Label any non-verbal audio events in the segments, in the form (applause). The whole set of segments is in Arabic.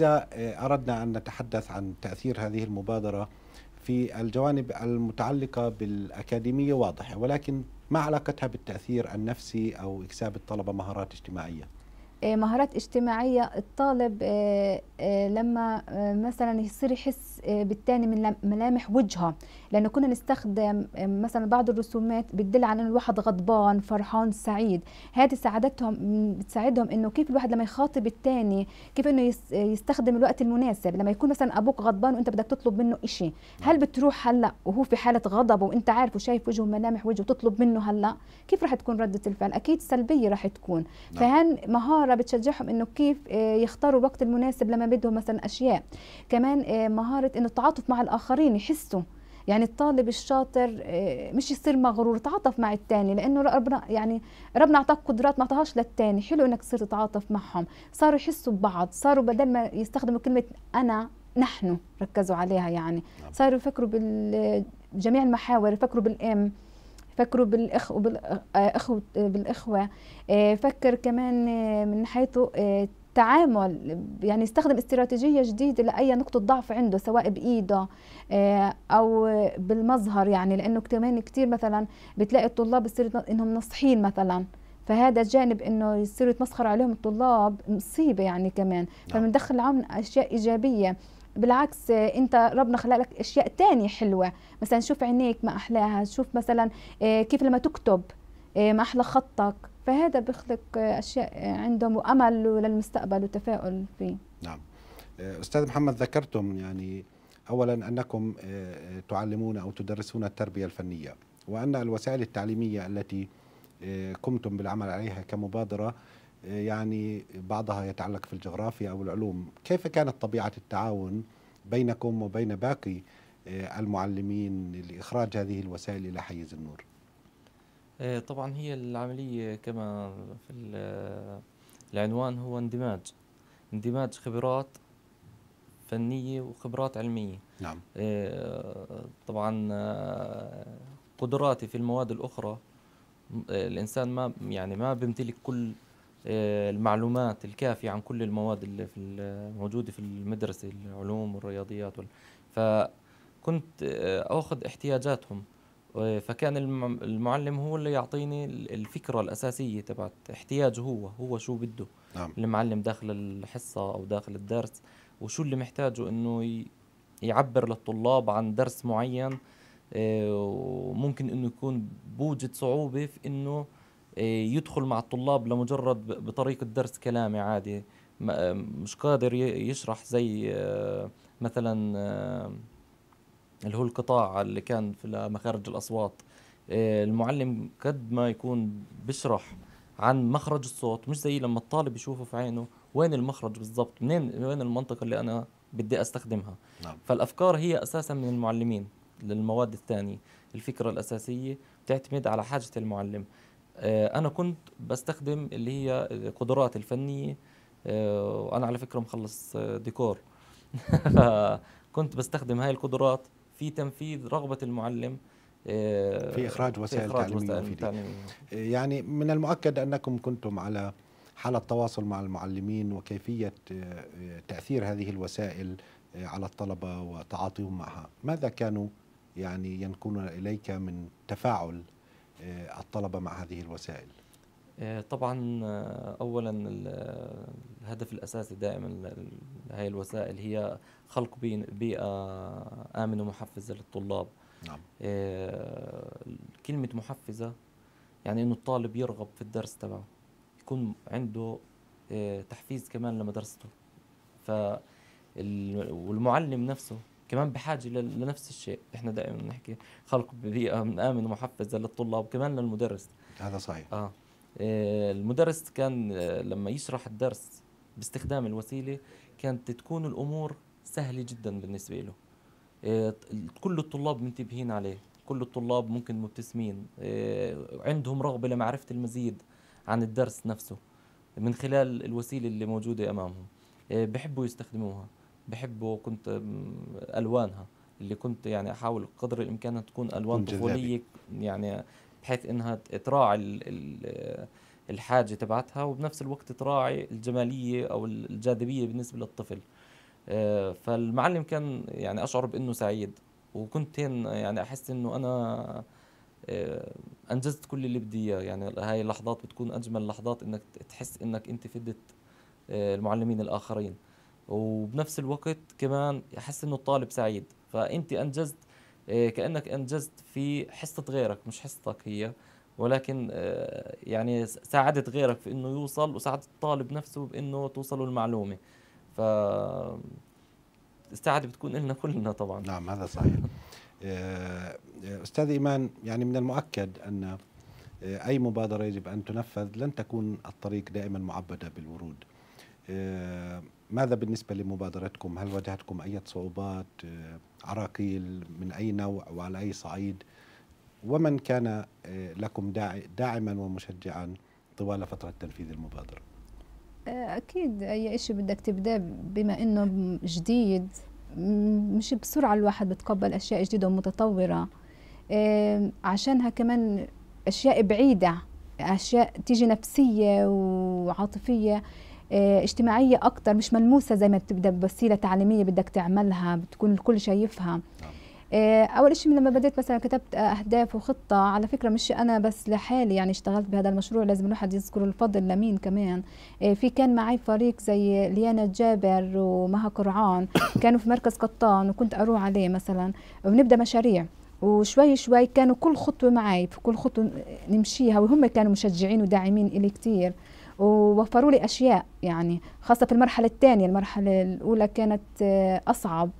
إذا آه، أردنا أن نتحدث عن تأثير هذه المبادرة في الجوانب المتعلقة بالأكاديمية واضحة ولكن ما علاقتها بالتأثير النفسي أو إكساب الطلبة مهارات اجتماعية؟ آه، مهارات اجتماعية الطالب آه، آه، لما مثلا يصير يحس بالتاني من ملامح وجهه لأنه كنا نستخدم مثلا بعض الرسومات بتدل على أن الواحد غضبان فرحان سعيد هذه ساعدتهم بتساعدهم أنه كيف الواحد لما يخاطب التاني كيف أنه يستخدم الوقت المناسب لما يكون مثلا أبوك غضبان وأنت بدك تطلب منه إشي هل بتروح هلأ وهو في حالة غضب وأنت عارف وشايف وجهه ملامح وجهه تطلب منه هلأ كيف راح تكون ردة الفعل أكيد سلبية راح تكون نعم. فهان مهارة مره بتشجعهم انه كيف آه، يختاروا الوقت المناسب لما بدهم مثلا اشياء كمان آه، مهاره انه التعاطف مع الاخرين يحسوا يعني الطالب الشاطر آه، مش يصير مغرور تعاطف مع الثاني لانه ربنا يعني ربنا اعطاك قدرات ما اعطاهاش للثاني حلو انك تصير تتعاطف معهم صاروا يحسوا ببعض صاروا بدل ما يستخدموا كلمه انا نحن ركزوا عليها يعني نعم. صاروا يفكروا بجميع المحاور يفكروا بالام فكروا بالإخ وبالاخو آه، بالإخوة آه، فكر كمان آه، من حيث تعامل يعني استخدم استراتيجية جديدة لأي نقطة ضعف عنده سواء بإيده أو بالمظهر يعني لأنه كمان كتير مثلا بتلاقي الطلاب بصيروا إنهم نصحين مثلا فهذا الجانب انه يصيروا يتمسخروا عليهم الطلاب مصيبه يعني كمان نعم. فبندخل عن اشياء ايجابيه بالعكس آه، انت ربنا خلق لك اشياء تانية حلوه مثلا شوف عينيك ما احلاها شوف مثلا آه، كيف لما تكتب آه، ما احلى خطك فهذا بيخلق اشياء عندهم وامل للمستقبل وتفاؤل فيه نعم استاذ محمد ذكرتم يعني اولا انكم تعلمون او تدرسون التربيه الفنيه وان الوسائل التعليميه التي قمتم بالعمل عليها كمبادره يعني بعضها يتعلق في الجغرافيا أو العلوم كيف كانت طبيعة التعاون بينكم وبين باقي آه، المعلمين لإخراج هذه الوسائل إلى حيز النور آه، طبعا هي العملية كما في آه، العنوان هو اندماج اندماج خبرات فنية وخبرات علمية نعم طبعا قدراتي في المواد الأخرى الإنسان ما يعني ما بيمتلك كل آه، المعلومات الكافية عن كل المواد اللي في الموجودة في المدرسة العلوم والرياضيات وال... فكنت آه، أخذ احتياجاتهم آه، فكان المعلم هو اللي يعطيني الفكرة الأساسية تبعت احتياجه هو هو شو بده نعم. المعلم داخل الحصة أو داخل الدرس وشو اللي محتاجه أنه يعبر للطلاب عن درس معين وممكن أنه يكون بوجد صعوبة في أنه إيه، يدخل مع الطلاب لمجرد بطريقه درس كلامي عادي آه، مش قادر يشرح زي آه، مثلا آه، اللي هو القطاع اللي كان في مخارج الاصوات إيه، المعلم قد ما يكون بشرح عن مخرج الصوت مش زي لما الطالب يشوفه في عينه وين المخرج بالضبط منين وين المنطقه اللي انا بدي استخدمها نعم. فالافكار هي اساسا من المعلمين للمواد الثانيه الفكره الاساسيه بتعتمد على حاجه المعلم آه، انا كنت بستخدم اللي هي قدرات الفنيه آه، وانا على فكره مخلص آه، ديكور (laughs) كنت بستخدم هاي القدرات في تنفيذ رغبه المعلم في اخراج وسائل في إخراج تعليميه وسائل تعليمية. يعني من المؤكد انكم كنتم على حاله تواصل مع المعلمين وكيفيه تاثير هذه الوسائل على الطلبه وتعاطيهم معها ماذا كانوا يعني ينقلون اليك من تفاعل آه، الطلبة مع هذه الوسائل؟ آه، طبعا آه، اولا الهدف الاساسي دائما لهذه الوسائل هي خلق بيئه امنه ومحفزة للطلاب نعم. كلمه محفزه يعني انه الطالب يرغب في الدرس تبعه يكون عنده تحفيز كمان لمدرسته ف والمعلم نفسه كمان بحاجه لنفس الشيء احنا دائما بنحكي خلق بيئه امنه ومحفزه للطلاب وكمان للمدرس هذا صحيح اه, آه، المدرس كان آه، لما يشرح الدرس باستخدام الوسيله كانت تكون الامور سهله جدا بالنسبه له آه، كل الطلاب منتبهين عليه كل الطلاب ممكن مبتسمين عندهم رغبه لمعرفه المزيد عن الدرس نفسه من خلال الوسيله اللي موجوده امامهم بحبوا يستخدموها بحبه كنت الوانها اللي كنت يعني احاول قدر الامكان ان تكون الوان طفوليه يعني بحيث انها تراعي الحاجه تبعتها وبنفس الوقت تراعي الجماليه او الجاذبيه بالنسبه للطفل آه، فالمعلم كان يعني اشعر بانه سعيد وكنت يعني احس انه انا آه، انجزت كل اللي بدي اياه يعني هاي اللحظات بتكون اجمل لحظات انك تحس انك انت فدت آه، المعلمين الاخرين وبنفس الوقت كمان يحس انه الطالب سعيد فانت انجزت آه، كانك انجزت في حصه غيرك مش حصتك هي ولكن آه، يعني ساعدت غيرك في انه يوصل وساعدت الطالب نفسه بانه توصلوا المعلومه ف السعاده بتكون لنا كلنا طبعا نعم هذا صحيح آه، استاذ ايمان يعني من المؤكد ان اي مبادره يجب ان تنفذ لن تكون الطريق دائما معبده بالورود آه، ماذا بالنسبة لمبادرتكم؟ هل واجهتكم أي صعوبات آه، عراقيل من أي نوع وعلى أي صعيد؟ ومن كان آه، لكم داعما ومشجعا طوال فترة تنفيذ المبادرة؟ أكيد أي شيء بدك تبدأ بما أنه جديد مش بسرعة الواحد بتقبل أشياء جديدة ومتطورة عشانها كمان أشياء بعيدة أشياء تيجي نفسية وعاطفية آه، اجتماعيه اكتر مش ملموسه زي ما بتبدا بوسيله تعليميه بدك تعملها بتكون الكل شايفها نعم. آه، اول شيء لما بديت مثلا كتبت اهداف وخطه على فكره مش انا بس لحالي يعني اشتغلت بهذا المشروع لازم الواحد يذكر الفضل لمين كمان آه، في كان معي فريق زي ليانا جابر ومها قرعان كانوا في مركز قطان وكنت اروح عليه مثلا وبنبدا مشاريع وشوي شوي كانوا كل خطوه معي في كل خطوه نمشيها وهم كانوا مشجعين وداعمين إلي كثير ووفروا لي اشياء يعني خاصه في المرحله الثانيه المرحله الاولى كانت آه، اصعب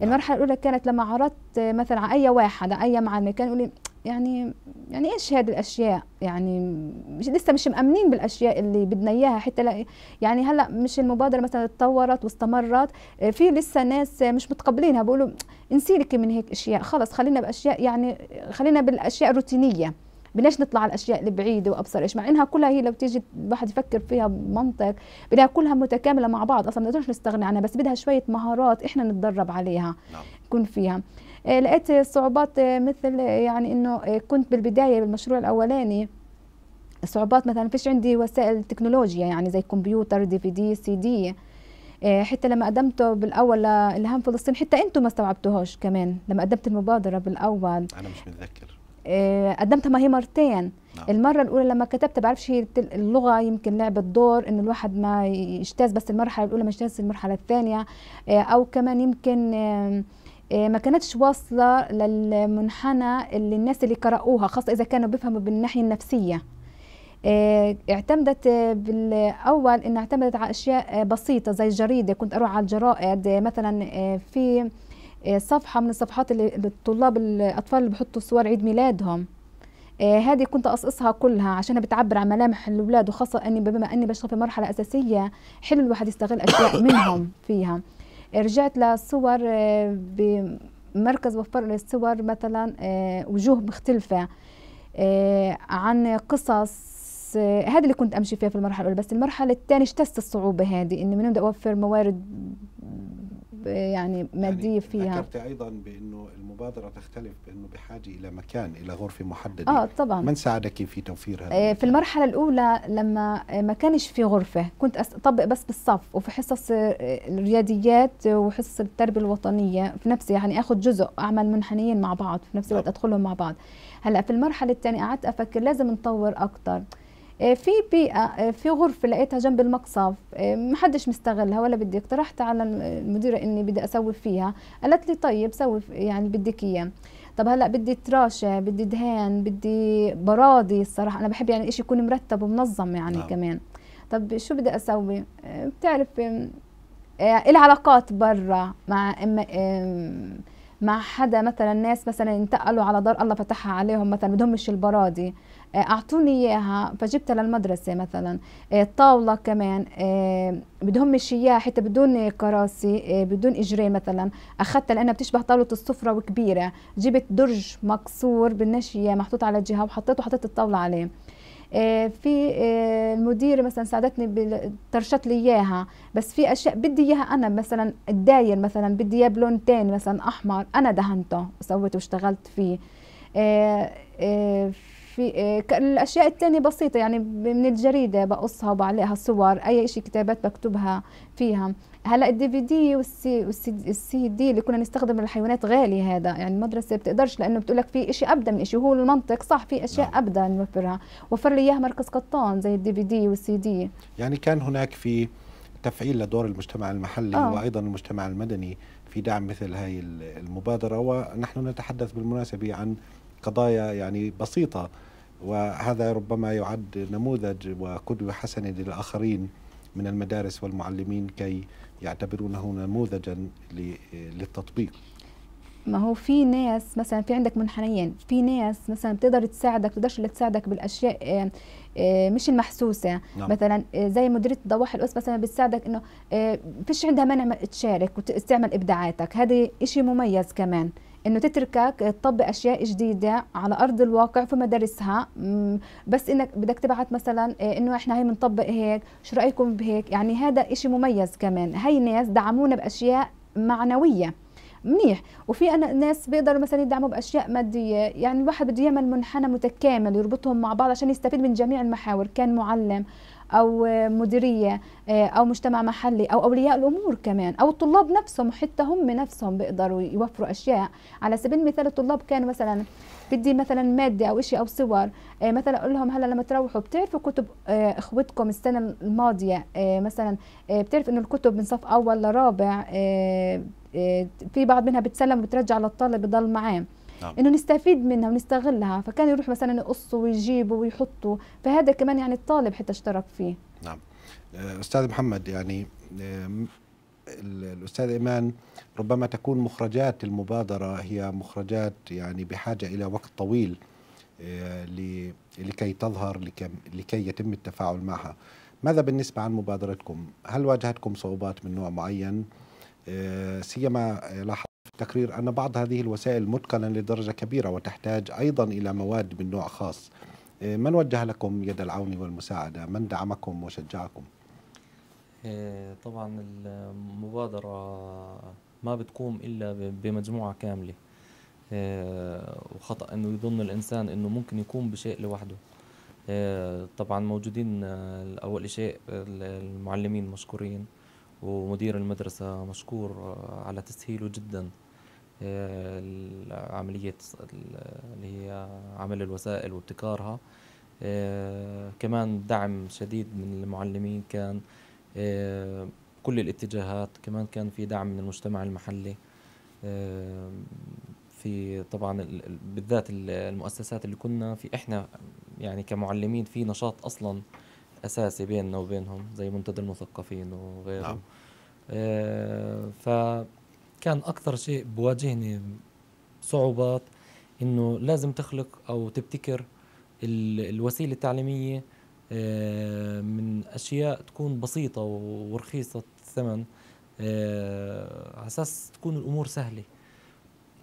نعم. المرحله الاولى كانت لما عرضت آه، مثلا على اي واحد على اي معلم كان يقول لي يعني يعني ايش هذه الاشياء يعني مش لسه مش مامنين بالاشياء اللي بدنا اياها حتى لا يعني هلا مش المبادره مثلا تطورت واستمرت آه، في لسه ناس مش متقبلينها بقولوا انسي لك من هيك اشياء خلص خلينا باشياء يعني خلينا بالاشياء الروتينيه بلاش نطلع على الاشياء البعيده وابصر ايش مع انها كلها هي لو تيجي الواحد يفكر فيها بمنطق بلاقيها كلها متكامله مع بعض اصلا ما نقدرش نستغني عنها بس بدها شويه مهارات احنا نتدرب عليها نعم. نكون فيها آه، لقيت صعوبات آه، مثل آه، يعني انه كنت بالبدايه بالمشروع الاولاني صعوبات مثلا فيش عندي وسائل تكنولوجيا يعني زي كمبيوتر دي في دي سي دي حتى لما قدمته بالاول لالهام فلسطين حتى انتم ما استوعبتوهوش كمان لما قدمت المبادره بالاول انا مش متذكر آه، قدمتها ما هي مرتين نعم. المره الاولى لما كتبت بعرفش هي اللغه يمكن لعبت دور انه الواحد ما يجتاز بس المرحله الاولى ما يجتاز المرحله الثانيه آه، او كمان يمكن آه، ما كانتش واصله للمنحنى اللي الناس اللي قرأوها خاصه اذا كانوا بيفهموا بالناحيه النفسيه اعتمدت بالاول انها اعتمدت على اشياء بسيطه زي الجريده كنت اروح على الجرائد مثلا في إيه، صفحه من الصفحات اللي للطلاب الاطفال اللي بحطوا صور عيد ميلادهم إيه، هذه كنت أصقصها كلها عشان بتعبر عن ملامح الأولاد وخاصة أني بما أني بشتغل في مرحلة أساسية حلو الواحد يستغل أشياء (coughs) منهم فيها إيه، رجعت لصور بمركز وفر للصور مثلا وجوه مختلفة عن قصص هذا اللي كنت امشي فيها في المرحله الاولى بس المرحله الثانيه اجتزت الصعوبه هذه اني من بدي اوفر موارد يعني, يعني ماديه فيها ذكرت ايضا بانه المبادره تختلف بانه بحاجه الى مكان الى غرفه محدده اه طبعا من ساعدك في توفير هذا آه في المرحله الاولى لما ما كانش في غرفه كنت اطبق بس بالصف وفي حصص آه، الرياضيات آه، وحصص التربيه الوطنيه في نفسي يعني اخذ جزء اعمل منحنيين مع بعض في نفس الوقت ادخلهم مع بعض هلا في المرحله الثانيه قعدت افكر لازم نطور اكثر آه، في بيئه آه، في غرفه لقيتها جنب المقصف آه، ما حدش مستغلها ولا بدي اقترحت على المديره اني بدي اسوي فيها قالت لي طيب سوي يعني بدك اياه طب هلا بدي تراشه بدي دهان بدي براضي الصراحه انا بحب يعني إشي يكون مرتب ومنظم يعني نعم. كمان طب شو بدي اسوي بتعرف العلاقات برا مع مع حدا مثلا ناس مثلا انتقلوا على دار الله فتحها عليهم مثلا بدهمش البرادي آه، اعطوني اياها فجبتها للمدرسه مثلا الطاوله آه، كمان آه، بدهمش اياها حتى بدون كراسي بدون اجري مثلا اخذتها لانها بتشبه طاوله السفره وكبيره جبت درج مكسور بالنشيه محطوط على جهه وحطيته وحطيت الطاوله عليه آه، في آه، المدير مثلا ساعدتني ترشت لي اياها بس في اشياء بدي اياها انا مثلا الداير مثلا بدي اياه بلون تاني مثلا احمر انا دهنته سويته واشتغلت فيه آه، في آه، الاشياء الثانيه بسيطه يعني من الجريده بقصها وبعلقها صور اي شيء كتابات بكتبها فيها هلا الدي في دي والسي دي اللي كنا نستخدم للحيوانات غالي هذا يعني المدرسه بتقدرش لانه بتقول لك في شيء ابدا من شيء هو المنطق صح في اشياء نعم. ابدا نوفرها وفر لي اياها مركز قطان زي الدي في دي والسي دي يعني كان هناك في تفعيل لدور المجتمع المحلي أوه. وايضا المجتمع المدني في دعم مثل هاي المبادره ونحن نتحدث بالمناسبه عن قضايا يعني بسيطه وهذا ربما يعد نموذج وقدوة حسنة للآخرين من المدارس والمعلمين كي يعتبرونه نموذجا للتطبيق ما هو في ناس مثلا في عندك منحنيين في ناس مثلا بتقدر تساعدك بتقدرش اللي تساعدك بالاشياء آه، آه، مش المحسوسه نعم. مثلا آه، زي مديريه ضواحي الأس مثلا بتساعدك انه فيش عندها مانع تشارك وتستعمل ابداعاتك هذا شيء مميز كمان انه تتركك تطبق اشياء جديده على ارض الواقع في مدارسها بس انك بدك تبعت مثلا إيه، انه احنا هي بنطبق هيك شو رايكم بهيك يعني هذا إشي مميز كمان هاي ناس دعمونا باشياء معنويه منيح وفي أنا ناس بيقدروا مثلا يدعموا باشياء ماديه يعني الواحد بده يعمل منحنى متكامل يربطهم مع بعض عشان يستفيد من جميع المحاور كان معلم او مديريه آه، او مجتمع محلي او اولياء الامور كمان او الطلاب نفسهم حتى هم نفسهم بيقدروا يوفروا اشياء على سبيل المثال الطلاب كان مثلا بدي مثلا ماده او شيء او صور آه، مثلا اقول لهم هلا لما تروحوا بتعرفوا كتب آه، اخوتكم السنه الماضيه مثلا بتعرف انه الكتب من صف اول لرابع في بعض منها بتسلم وبترجع للطالب بضل معاه نعم. انه نستفيد منها ونستغلها فكان يروح مثلا يقصوا ويجيبوا ويحطوا فهذا كمان يعني الطالب حتى اشترك فيه نعم آه، استاذ محمد يعني الاستاذ ايمان ربما تكون مخرجات المبادره هي مخرجات يعني بحاجه الى وقت طويل آه، لكي تظهر لكي يتم التفاعل معها ماذا بالنسبه عن مبادرتكم هل واجهتكم صعوبات من نوع معين آه، سيما لاحظ تقرير أن بعض هذه الوسائل متقنة لدرجة كبيرة وتحتاج أيضا إلى مواد من نوع خاص إيه، من وجه لكم يد العون والمساعدة من دعمكم وشجعكم إيه، طبعا المبادرة ما بتقوم إلا بمجموعة كاملة إيه، وخطأ أنه يظن الإنسان أنه ممكن يقوم بشيء لوحده طبعا موجودين آه، أول شيء المعلمين مشكورين ومدير المدرسة مشكور آه، على تسهيله جدا عملية اللي هي عمل الوسائل وابتكارها آه، كمان دعم شديد من المعلمين كان آه، كل الاتجاهات كمان كان في دعم من المجتمع المحلي في طبعا بالذات المؤسسات اللي كنا في احنا يعني كمعلمين في نشاط اصلا اساسي بيننا وبينهم زي منتدى المثقفين وغيره نعم. آه فكان اكثر شيء بواجهني صعوبات انه لازم تخلق او تبتكر الوسيله التعليميه آه، من اشياء تكون بسيطه ورخيصه الثمن آه على اساس تكون الامور سهله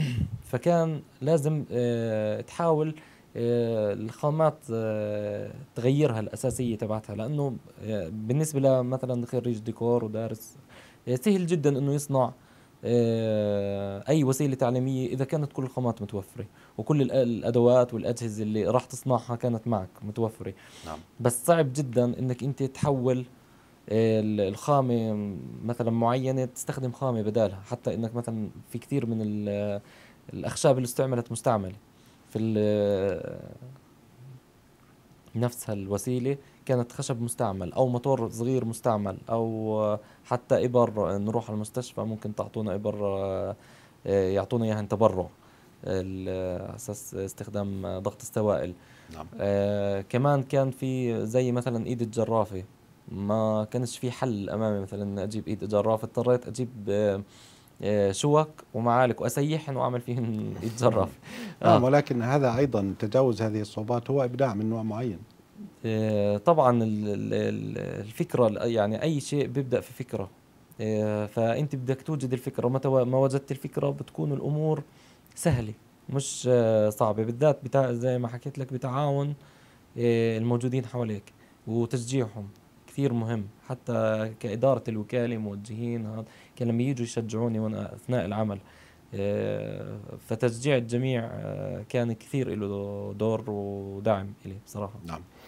(clears throat) فكان لازم آه، تحاول آه، الخامات آه، تغيرها الاساسيه تبعتها لانه آه، بالنسبه لمثلا خريج ديكور ودارس سهل جدا انه يصنع اي وسيله تعليميه اذا كانت كل الخامات متوفره وكل الادوات والاجهزه اللي راح تصنعها كانت معك متوفره نعم. بس صعب جدا انك انت تحول الخامه مثلا معينه تستخدم خامه بدالها حتى انك مثلا في كثير من الاخشاب اللي استعملت مستعمله في نفس الوسيلة كانت خشب مستعمل أو موتور صغير مستعمل أو حتى إبر نروح على المستشفى ممكن تعطونا إبر آه، يعطونا إياها تبرع على اساس استخدام ضغط السوائل نعم. آه كمان كان في زي مثلا ايد الجرافه ما كانش في حل امامي مثلا اجيب ايد جرافه اضطريت اجيب آه شوك آه، ومعالق واسيحن واعمل فيهم (laughs) يتصرف (laughs) نعم، آه. نعم ولكن هذا ايضا تجاوز هذه الصعوبات هو ابداع من نوع معين آه، طبعا الفكره يعني اي شيء بيبدا في فكره آه، فانت بدك توجد الفكره متى ما وجدت الفكره بتكون الامور سهله مش صعبه بالذات بتاع زي ما حكيت لك بتعاون الموجودين حواليك وتشجيعهم كثير مهم حتى كإدارة الوكالة موجهين هذا كان لما يجوا يشجعوني وأنا أثناء العمل آه، فتشجيع الجميع آه، كان كثير له دور ودعم إلي بصراحة نعم